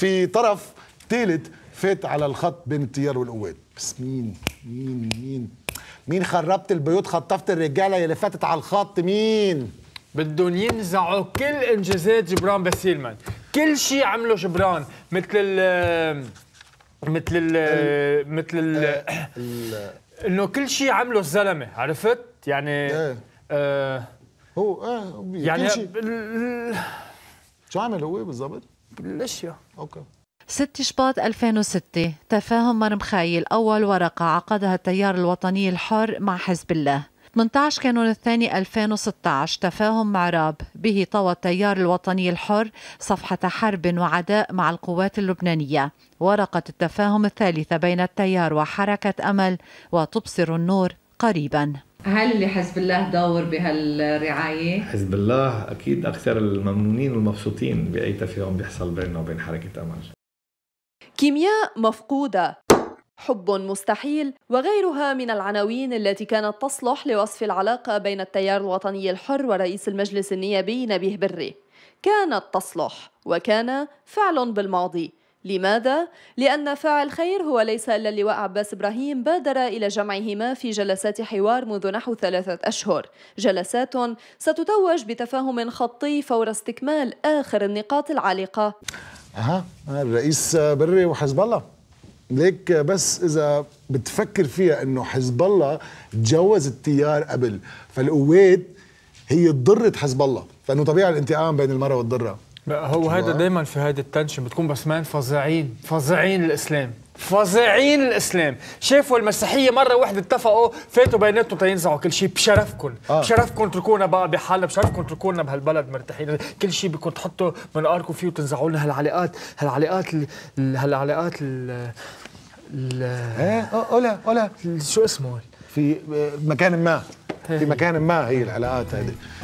في طرف ثالث فات على الخط بين التيار والقوات بس مين مين مين مين خربت البيوت خطفت الرجاله يلي فاتت على الخط مين بدهم ينزعوا كل انجازات جبران بسيلمان كل شيء عمله جبران مثل الـ مثل الـ مثل الـ انه كل شيء عمله الزلمه عرفت يعني إيه. آه، هو اه يعني شو عمل هو بالضبط بالاشياء اوكي 6 شباط 2006 تفاهم مرم خايل أول ورقة عقدها التيار الوطني الحر مع حزب الله 18 كانون الثاني 2016 تفاهم معراب به طوى التيار الوطني الحر صفحة حرب وعداء مع القوات اللبنانية ورقة التفاهم الثالثة بين التيار وحركة أمل وتبصر النور قريباً هل حزب الله دور بهالرعاية؟ حزب الله أكيد أكثر الممنونين والمبسوطين بأي تفاهم بيحصل بيننا وبين حركة أمل كيمياء مفقودة حب مستحيل وغيرها من العناوين التي كانت تصلح لوصف العلاقة بين التيار الوطني الحر ورئيس المجلس النيابي نبيه بري كانت تصلح وكان فعل بالماضي لماذا؟ لأن فاعل خير هو ليس إلا اللواء عباس إبراهيم بادر إلى جمعهما في جلسات حوار منذ نحو ثلاثة أشهر جلسات ستتوج بتفاهم خطي فور استكمال آخر النقاط العالقة أها الرئيس بري وحزب الله ليك بس إذا بتفكر فيها أنه حزب الله تجوز التيار قبل فالقوات هي ضرة حزب الله فأنه طبيعي الانتقام بين المرة والضرة لا هو هذا دائما في هذا التنشن بتكون بسمان فظيعين فظيعين الاسلام فظيعين الاسلام شافوا المسيحيه مره واحده اتفقوا فاتوا بيناتهم تينزعوا كل شيء بشرفكم آه. بشرفكم اتركونا بقى بحالنا بشرفكم اتركونا بهالبلد مرتاحين كل شيء بدكم تحطوا اركو فيه وتنزعوا لنا هالعلاقات هالعلاقات هالعلاقات ال... ال... ايه اولا اولا شو اسمه في مكان ما في إيه. مكان ما هي العلاقات هذه